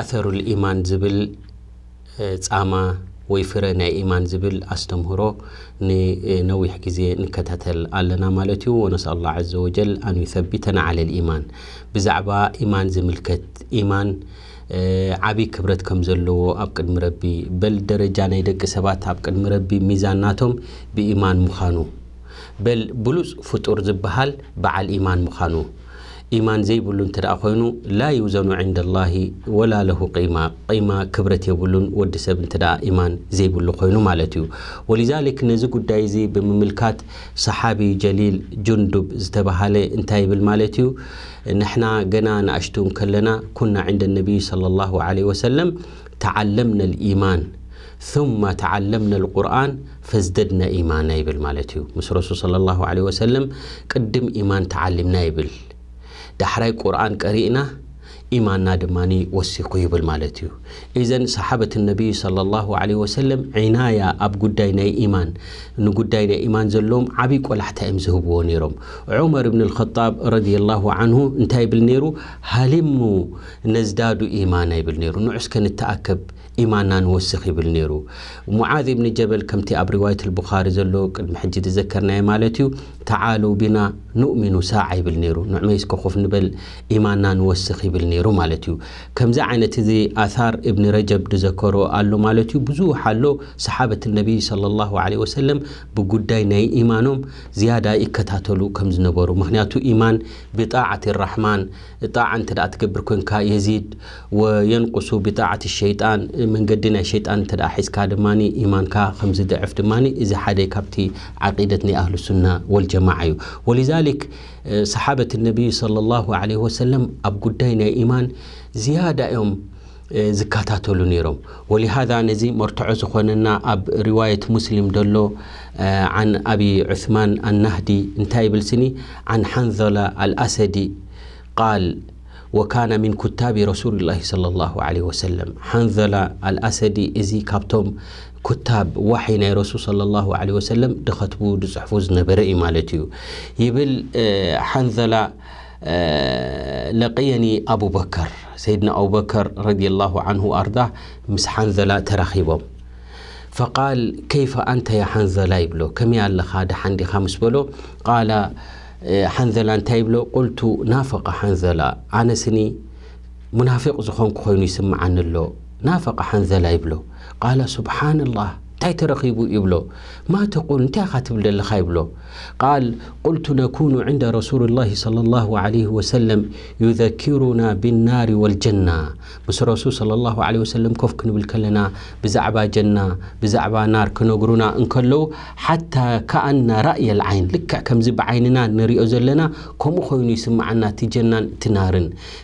ኣተሩል ኢማን ዝብል ፃማ ወይ ፍረ ናይ ኢማን ዝብል ኣስተምህሮ ንነዊሕ ግዜ ንከታተል ኣለና ማለት እዩ ወነስ ላ ዘ ወጀል ኣን ዩሰቢተና ዓለ ልኢማን ብዛዕባ ኢማን ዝምልከት ኢማን ዓብይ ክብረት ከም ዘለዎ ኣብ ቅድሚ ረቢ በል ደረጃ ናይ ደቂ ሰባት ኣብ ቅድሚ ረቢ ሚዛናቶም ብኢማን ምዃኑ በል ብሉፅ ፍጡር ዝበሃል በዓል ኢማን ምዃኑ إيمان زي بلون ترى خوينو لا يوزن عند الله ولا له قيمة قيمة كبرت يبلون ودسب ترى إيمان زي بلون خوينو مالتيو ولذلك نزكو دايزي بمملكات صحابي جليل جندب زتبهالة انتهي بالمالتيو نحنا جنا نعشتون كلنا كنا عند النبي صلى الله عليه وسلم تعلمنا الإيمان ثم تعلمنا القرآن فازددنا إيمانا يبل مالتيو مسرسو صلى الله عليه وسلم قدم إيمان تعلمنا يبل دحرای قرآن کری نه ایمان نادمانی وسیقی بل مالتیو ایزن صحابت النبی صلی الله علیه و سلم عناية ابجدای نه ایمان نجدای نه ایمان زلوم عبیق ولح تئم زهبونیرم عمر بن الخطاب رضی الله عنه انتای بل نیرو هلمو نزدادو ایمانای بل نیرو نعس کن تأکب إيمانا نوسخ يبل نيرو معاذ بن جبل كمتي أب رواية البخاري زلوك المحجي تذكرنا يا مالتيو تعالوا بنا نؤمن ساعة يبل نيرو نعميس كخوف نبل إيمانا نوسخ يبل نيرو مالتيو كم زعنت ذي آثار ابن رجب تذكروا له مالتيو بزوح حلو صحابة النبي صلى الله عليه وسلم بقود ناي إيمانهم زيادة إكتاتلو كم زنبورو مهنياتو إيمان بطاعة الرحمن طاعة انت تكبر كونكا يزيد وينقص بطاعة الشيطان من قدنا شيطان تدا حس كادماني إيمان كا خمسة ضعف دماني إذا حدا كبتي عقيدتني أهل السنة والجماعة ولذلك صحابة النبي صلى الله عليه وسلم أبجدين إيمان زيادة يوم زكاتات لنيرم ولهذا نزي مرتعز خوننا أب رواية مسلم دلو عن أبي عثمان النهدي انتهي بالسني عن حنظلة الأسدي قال وكان من كتاب رسول الله صلى الله عليه وسلم حنظل الأسدي إزي كابتوم كتاب وحي ناي رسول صلى الله عليه وسلم دخطبو دزحفوز زنبرئي مالتيو يبل آه، حنظل آه، لقيني أبو بكر سيدنا أبو بكر رضي الله عنه أرضاه مس حنظل ترخيبهم فقال كيف أنت يا حنظل يبلو كم يالخ هذا حندي خمس بلو قال حنزلا تايبلو قلت نافق حنزلا أنا سني منافق زخون كخوين يسمع عن الله نافق حنزلا يبلو قال سبحان الله تاي ترقيبو يبلو ما تقول انت خاتب للخايبلو قال قلت نكون عند رسول الله صلى الله عليه وسلم يذكرنا بالنار والجنة بس رسول صلى الله عليه وسلم كوف كنو بالكلنا بزعبا جنة بزعبا نار كنو قرونا انكلو حتى كأن رأي العين لك كم زب عيننا نري أزلنا كم خوين يسمعنا تجنا تنار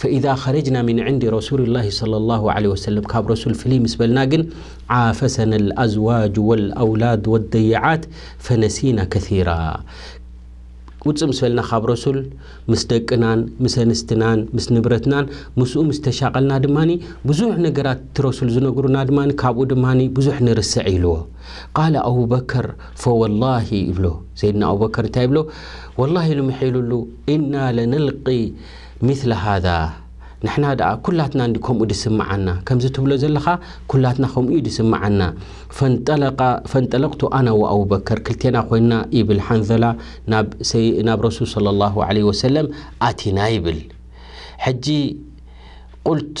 فإذا خرجنا من عند رسول الله صلى الله عليه وسلم كاب رسول فليم سبلنا عافسنا الأزواج والأولاد والديعات فنسينا كثيرا قدس مسفلنا خاب رسول مستقنان مسنستنان مسنبرتنان مسؤو مستشاقلنا دماني بزوح نقرات ترسول زنقر نادماني كابو دماني بزوح نرسعيلو قال أبو بكر فوالله إبلو سيدنا أبو بكر تايبلو والله لمحيلو إنا لنلقي مثل هذا نحن هذا كلاتنا عندكم ودسم معنا كم زتبلو لزلخا كلاتنا خم يدسم معنا فانطلق فانطلقت انا وابو بكر كلتينا خوينا ابن حنظله ناب سي ناب رسول صلى الله عليه وسلم اتي نايبل حجي قلت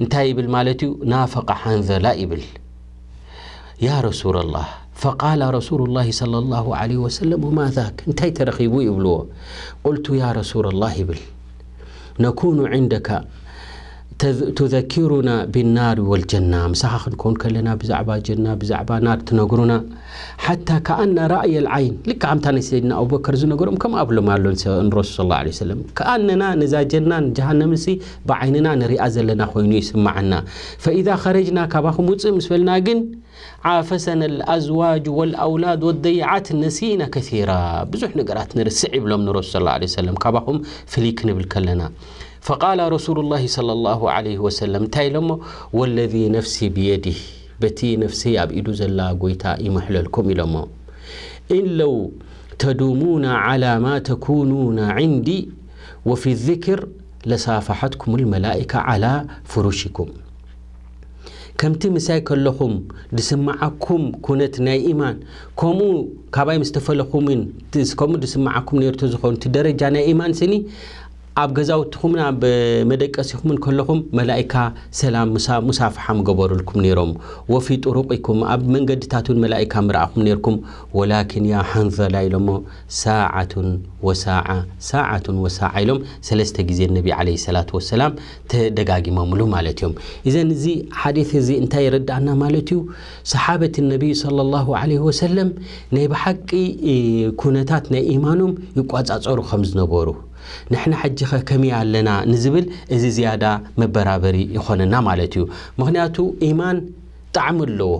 نتايبل مالتي نافق حنظله ابل يا رسول الله فقال رسول الله صلى الله عليه وسلم وما ذاك انتي ترخيبو يبلو قلت يا رسول الله ابل نكون عندك تذكرنا بالنار والجنة مساخ نكون كلنا بزعبا جنة بزعبا نار تنقرنا حتى كأن رأي العين لك عم تاني سيدنا أبو بكر زنقرهم كم أبلو ما لون رسول الله عليه وسلم كأننا نزا جنة جهنم سي بعيننا نري أزلنا خوينو يسمعنا فإذا خرجنا كباخ موتسم سفلنا جن عافسنا الأزواج والأولاد والضيعات نسينا كثيرا بزوح نقرات نرسعي بلوم صلى الله عليه وسلم كباخو فليك نبل كلنا فقال رسول الله صلى الله عليه وسلم تايلمو والذي نفسي بيده بتي نفسي ابيدو الله غويتا يمحللكم يلمو ان لو تدومون على ما تكونون عندي وفي الذكر لسافحتكم الملائكه على فروشكم كمتي مسايك لهم دسمعكم كنت ناي ايمان كومو كباي مستفلخومين تسكومو دسمعكم نيرتو زخون تدرجه ناي ايمان سني ኣብ ገዛውትኹምን ኣብ መደቀሲኹምን ከለኹም መላእካ ሰላም ሙሳፍሓ ምገበሩልኩም ነይሮም ወፊ ጥሩቂኩም ኣብ መንገድታት ውን መላእካ ምረኣኹም ነርኩም ወላኪን ያ ሓንዘላ ኢሎሞ ሳዓቱን ወሳዓ ሳዓቱን ወሳዓ ኢሎም ሰለስተ ግዜ ነቢ ዓለ ሰላት ወሰላም ተደጋጊሞምሉ ማለት እዮም እዘን እዚ ሓዲት እዚ እንታይ ይረዳእና ማለት እዩ ሰሓበት ነቢይ صለ ላሁ ለ ወሰለም ናይ ብሓቂ ኩነታት ናይ ኢማኖም ይቋፃፀሩ ከም ዝነበሩ نحن حجي كمية لنا نزبل إذا زيادة مبرابري يخوننا مالتيو مهنياتو إيمان تعمل له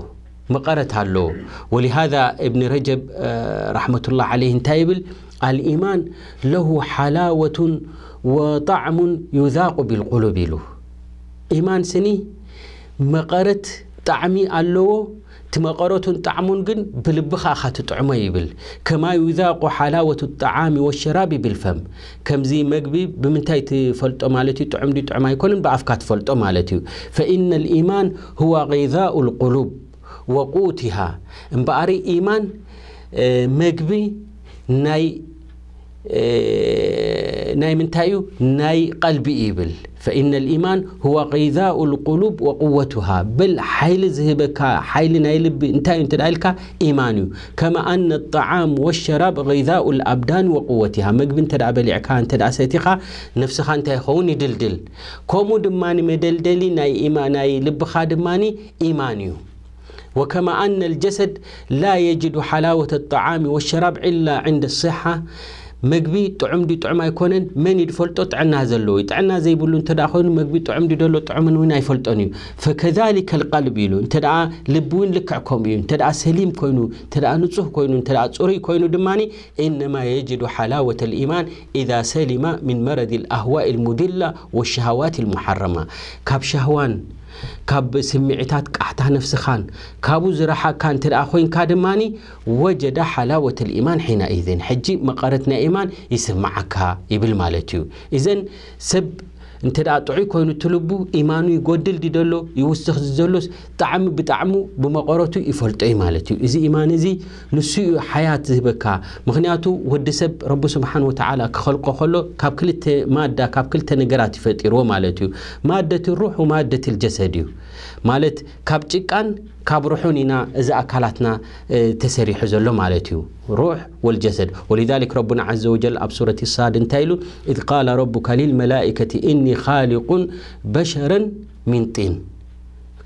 مقارت له ولهذا ابن رجب آه، رحمة الله عليه تايبل الإيمان له حلاوة وطعم يذاق بالقلوب له إيمان سني مقارت تعمي الله تمقرتن تعمون جن بلبخا خاتطعمه يبل كما يذاق حلاوة الطعام والشراب بالفم كم زي مقبي بمنتاي تفلطو أمالتي طعم دي طعم يكونن بعفكا تفلطو مالتي فإن الإيمان هو غذاء القلوب وقوتها امباري إيمان مقبي ناي ناي منتايو ناي قلبي يبل فإن الإيمان هو غذاء القلوب وقوتها بل حيل زهبك حيل نايل انت انت ذلك إيماني كما أن الطعام والشراب غذاء الأبدان وقوتها مجب انت بلعك انت أسيتك نفسك انت هوني دلدل كومو دماني مدلدلي ناي ناي لبخا دماني إيماني وكما أن الجسد لا يجد حلاوة الطعام والشراب إلا عند الصحة مجبي طعم دي طعم يكونن من يدفلتو تعنا زلوي تعنا زي بلون تدا خون مجبي طعم دي دلو طعم وين يفلتوني فكذلك القلب يلون تدا لبون عكم يلون تدا سليم كونو تدا نصه كونو تدا صوري كونو دماني إنما يجد حلاوة الإيمان إذا سلم من مرض الأهواء المدلة والشهوات المحرمة كاب شهوان كاب سمعتات قحتا نفسخان كابو زرحا كان ترى اخوين كادماني وجد حلاوه الايمان حينئذ حجي مقارتنا ايمان يسمعك يبل مالتيو اذا سب እንተ ጥዑይ ኮይኑ ትልቡ ኢማኑ ይጎድል ዲ ደሎ ይውስኽ ዘሎስ ጣዕሚ ብጣዕሙ ብመቐረቱ ይፈልጦ እዩ ማለት እዩ እዚ ኢማን እዚ ንሱ እዩ ሓያት ዝህበካ ምክንያቱ ወዲ ሰብ ረቢ ስብሓን ወተዓላ ክኸልቆ ከሎ ካብ ክልተ ማዳ ካብ ክልተ ነገራት ይፈጢርዎ ማለት እዩ ማደት ሩሕ ማደት ልጀሰድ እዩ ማለት ካብ ጭቃን كاب روحون إذا أكلتنا تسري حزن لهم على تيو روح والجسد ولذلك ربنا عز وجل أبصرة الصاد تايلو إذ قال ربك للملائكة إني خالق بشرا من طين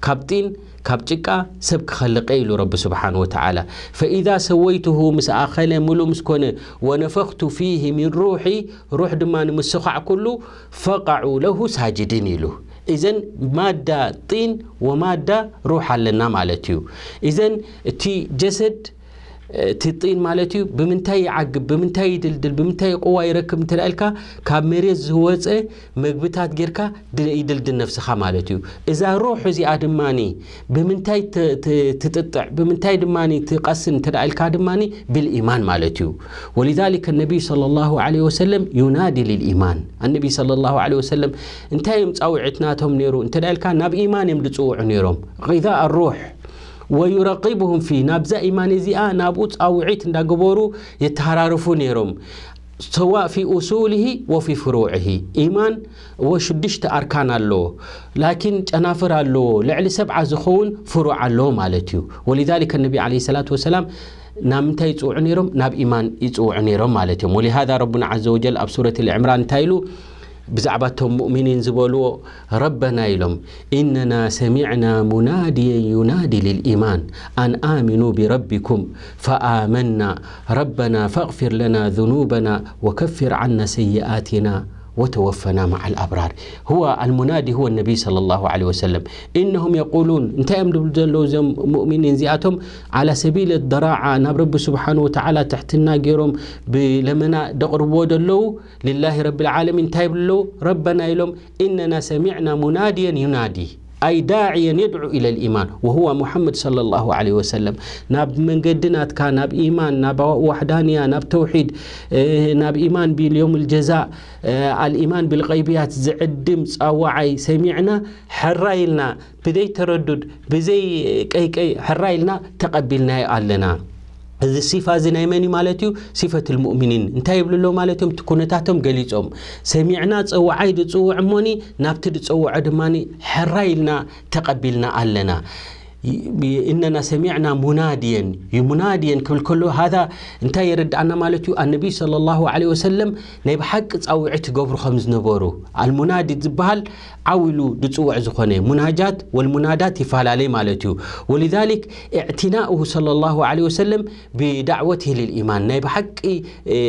كابتين طين سبك خلق إيلو رب سبحانه وتعالى فإذا سويته مس آخلي ملو مسكوني ونفخت فيه من روحي روح دمان مسخع كله فقعوا له ساجدين إلوه إذن مادة طين ومادة روح لنا مالتيو إذن تي جسد تطين مالتيو بمنتاي يعقب بمنتاي يدلدل بمنتاي قوا يركب تلالكا كاب مريز زوصه جيركا غيركا يدلدل نفسها مالتيو اذا روح زي ادماني بمنتاي تتطع بمنتاي دماني تقسن تلالكا دماني بالايمان مالتيو ولذلك النبي صلى الله عليه وسلم ينادي للايمان النبي صلى الله عليه وسلم انتاي مصاوعتناتهم نيرو انت ناب ايمان يمدصوع نيروم غذاء الروح ويراقبهم في نابزا إيمان آه نابوت أو عيت ناقبورو يتهرارفو نيروم سواء في أصوله وفي فروعه إيمان وشدشت أركان الله لكن تنافر الله لعل سبعة زخون فروع الله مالتيو ولذلك النبي عليه الصلاة والسلام ናብ ምንታይ ناب إيمان ናብ ኢማን ይፅውዑ ነይሮም ማለት እዮም ወሊሃذ ረቡና ዘ تايلو بزعباتهم مؤمنين زبولو ربنا يلوم إننا سمعنا مناديا ينادي للإيمان أن آمنوا بربكم فآمنا ربنا فاغفر لنا ذنوبنا وكفر عنا سيئاتنا وتوفنا مع الأبرار هو المنادي هو النبي صلى الله عليه وسلم إنهم يقولون انت دبلو زم مؤمنين زياتهم على سبيل الضراعة ناب نعم، رب سبحانه وتعالى تحتنا جيرهم بلمنا دقر ودلو لله رب العالمين تايب ربنا يلوم إننا سمعنا مناديا ينادي أي داعيا يدعو إلى الإيمان وهو محمد صلى الله عليه وسلم ناب من قدنات كان ناب إيمان ناب وحدانية ناب توحيد إيه، ناب إيمان باليوم الجزاء إيه، الإيمان بالغيبيات زعدم وعي سمعنا حرايلنا بذي تردد بزي كي كي حرايلنا تقبلنا علنا هذا الصفة زي نايماني مالتيو صفة المؤمنين انتهي بلو لو مالتيوم تكونتاتهم قليتهم سمعنا تسوى عيد تسوى عموني نابتد تسوى عدماني حرايلنا تقبلنا علنا إننا سمعنا مناديا يمناديا كل كله هذا انتهي يرد عنا مالتيو النبي صلى الله عليه وسلم نيب حق تسوى عيد قبر خمس نبورو المنادي تبهل عولو دتوع زخنة مناجات والمنادات يفعل عليه مالته ولذلك اعتناؤه صلى الله عليه وسلم بدعوته للإيمان نيب حق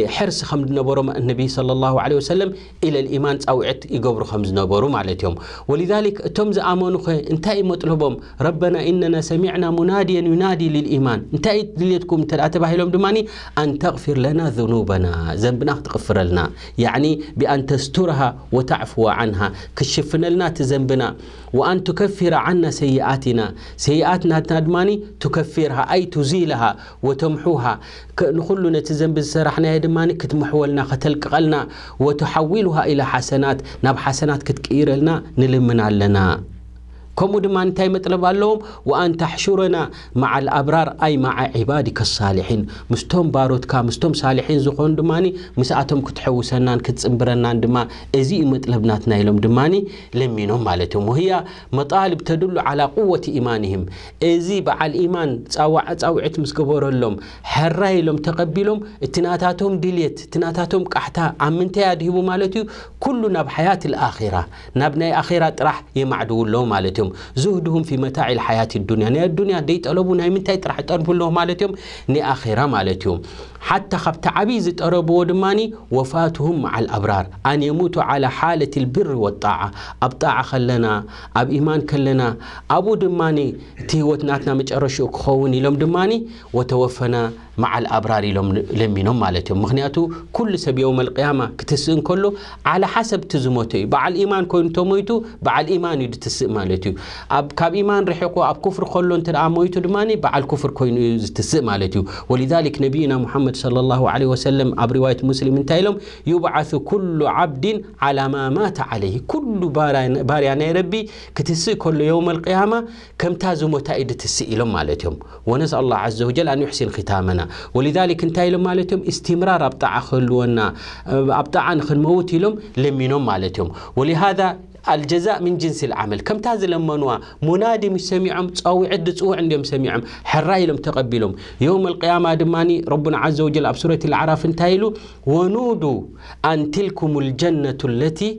حرص خمد نبرم النبي صلى الله عليه وسلم إلى الإيمان تأوعت يقبر خمز نبرم على يوم ولذلك تمز آمنوا انتهي مطلبهم ربنا إننا سمعنا مناديا ينادي للإيمان انتهي ليتكم ترى تبهيلهم دماني أن تغفر لنا ذنوبنا ذنبنا تغفر لنا يعني بأن تسترها وتعفو عنها كشفنا لنا تزنبنا وأن تكفر عنا سيئاتنا سيئاتنا تدماني تكفرها أي تزيلها وتمحوها نخل نتزنب السرحنا دماني كتمحولنا ختلقلنا وتحولها إلى حسنات نب حسنات كتكير لنا نلمنا لنا كمود ما انتي مطلب اللهم وان تحشرنا مع الابرار اي مع عبادك الصالحين مستوم باروت كام مستوم صالحين زخون دماني مساتهم كتحوسنا كتصبرنا دما ازي مطلبناتنا لهم دماني لمينهم مالتهم وهي مطالب تدل على قوه ايمانهم ازي بعل ايمان تصاوع تصاوعت مسكبور لهم حراي لهم تقبلهم تناتاتهم ديليت تناتاتهم كحتى امنت يا دهبو مالتي كلنا بحياه الاخره نبني اخره راح يمعدو لهم مالتي يوم زهدهم في متاع الحياة الدنيا نا الدنيا ديت ألبو نا يمتى يترح تنبلوه مالت يوم نا آخرة مالت حتى خبت عبيز تقربوا دماني وفاتهم مع الأبرار أن يموتوا على حالة البر والطاعة أبطاعة خلنا أب إيمان كلنا أبو دماني مش مجرشو كخوني لهم دماني وتوفنا مع الأبرار لمنهم مالتهم مخنياتو كل سب يوم القيامة كتسئن كله على حسب تزموتي بعل إيمان كون تمويتو بعل إيمان يد تسئ مالتو أب كاب إيمان رحيقو أب كفر خلون تلعى مويتو دماني بعل كفر كون تسئ مالتو ولذلك نبينا محمد محمد صلى الله عليه وسلم عبر رواية مسلم تايلوم يبعث كل عبد على ما مات عليه كل باريان ربي كتسي كل يوم القيامة كم تازو متائد تسي إلهم مالتهم ونسأل الله عز وجل أن يحسن ختامنا ولذلك انتايلهم مالتهم استمرار أبطع خلونا أبطع عن خنموت لهم لمنهم مالتهم ولهذا الجزاء من جنس العمل كم تازل منوا منادي مش سميعهم أو عدة أو عندهم سميعهم حراي لهم تقبلهم يوم القيامة دماني ربنا عز وجل أبسورة العراف انتهيلو ونودوا أن تلكم الجنة التي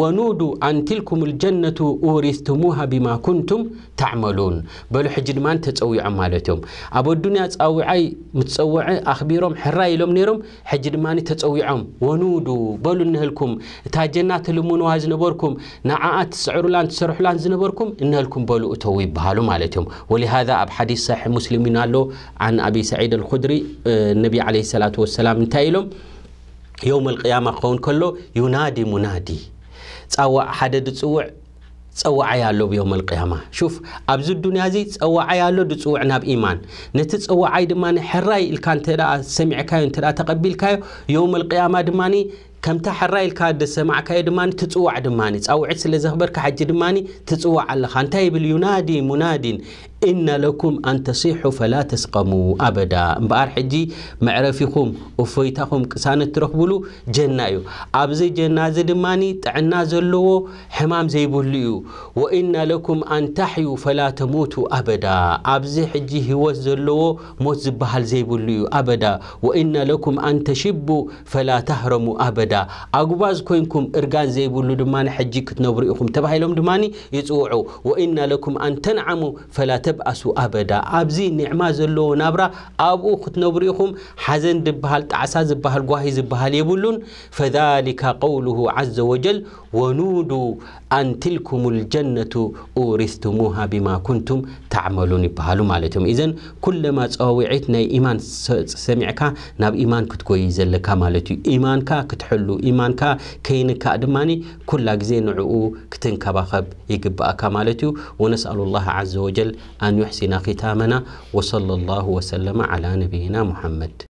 ونودوا أن تلكم الجنة أورثتموها بما كنتم تعملون بل حجد ما أنت تسوي عمالتهم أبو الدنيا تسوعي متسوعي أخبيرهم حراي لهم نيرهم حجد ما عم ونودوا بل نهلكم تاجنات لمنوا زنبركم نعات سعر لان تسرح لان زنبركم إن لكم بلو أتوي بهالو مالتهم ولهذا أب حديث صحيح مسلمين له عن أبي سعيد الخدري النبي عليه الصلاة والسلام انتايلهم يوم القيامة قون كله ينادي منادي تسوع حدد تسوع تسوى يالو بيوم القيامة شوف أبز الدنيا زي تسوع يالو تسوع ناب إيمان نتسوى عيد ماني حراي الكان ترى سمع كايو ترى تقبل كايو يوم القيامة دماني كم تحرّي الكاد السماع كايد ماني تتوع دماني أو عتس اللي زهبر كحج دماني تتوع على خان تايب الينادي مناد ና ኩም ኣንተሲሑ ፈላተስቀሙ ኣዳ እምበር ሕጂ መዕረፊኹም እፈይታኹም ቅሳነት ትረኽብሉ ጀና እዩ ኣብዘ ጀና እዚ ድማ ጥዕና ዘለዎ ሕማም ዘይብሉ እዩ ወእና ለኩም ኣንታሕዩ ፈላ ተሞቱ ኣበዳ ኣብዚ ሕጂ ህወት ዘለዎ ሞት ዝበሃል ዘይብሉ እዩ ኣበዳ ወእና ለኩም ኣንተሽቡ ፈላ ተህረሙ ኣበዳ ኣጉባዝ ኮይንኩም እርጋን ዘይብሉ ድማ ሕጂ ክትነብሩ ኢኹም ተባሂሎም ድማ ይፅውዑም ንተንሙተ ተብኣሱ ኣበዳ ኣብዚ ኒዕማ ዘለዎ ናብራ ኣብኡ ክትነብሩ ኢኹም ሓዘን ዝበሃል ጣዕሳ ዝበሃል ጓሂ ዝበሃል የብሉን ፈذሊካ ቀውሉሁ ዓዘ ወጀል ወኑዱ ኣንትልኩም ልጀነቱ ኡሪስትሙሃ ብማ ኩንቱም ተዕመሉን ይበሃሉ ማለት እዮም እዘን ኩለማ ፀዋዊዒት ናይ ኢማን ሰሚዕካ ናብ ኢማን ክትጎይ ዘለካ ማለት እዩ ኢማንካ ክትሕሉ ኢማንካ ከይንካእ ድማኒ ኩላ ግዜ ንዕኡ ክትንከባኸብ ይግብአካ ማለት እዩ ወነስኣሉ ላه ዘ ወጀል أن يحسن ختامنا وصلى الله وسلم على نبينا محمد